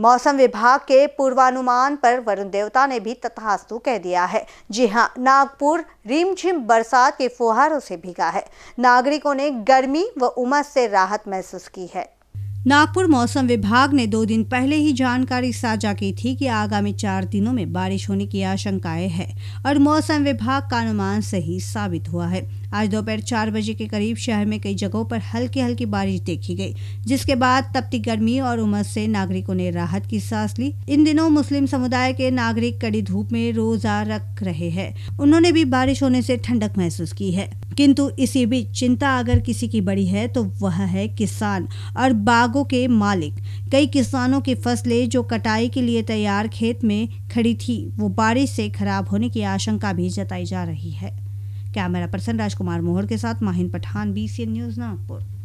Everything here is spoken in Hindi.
मौसम विभाग के पूर्वानुमान पर वरुण देवता ने भी तथास्तु कह दिया है जी हां नागपुर रिमझिम बरसात के फुहारों से भीगा है नागरिकों ने गर्मी व उमस से राहत महसूस की है नागपुर मौसम विभाग ने दो दिन पहले ही जानकारी साझा की थी कि आगामी चार दिनों में बारिश होने की आशंकाएं है और मौसम विभाग का अनुमान सही साबित हुआ है आज दोपहर चार बजे के करीब शहर में कई जगहों पर हल्की हल्की बारिश देखी गई जिसके बाद तपती गर्मी और उमस से नागरिकों ने राहत की सांस ली इन दिनों मुस्लिम समुदाय के नागरिक कड़ी धूप में रोजा रख रहे हैं उन्होंने भी बारिश होने से ठंडक महसूस की है किंतु इसी बीच चिंता अगर किसी की बड़ी है तो वह है किसान और बागों के मालिक कई किसानों की फसलें जो कटाई के लिए तैयार खेत में खड़ी थी वो बारिश से खराब होने की आशंका भी जताई जा रही है कैमरा पर्सन राजकुमार मोहर के साथ माहिन पठान बी न्यूज़ नागपुर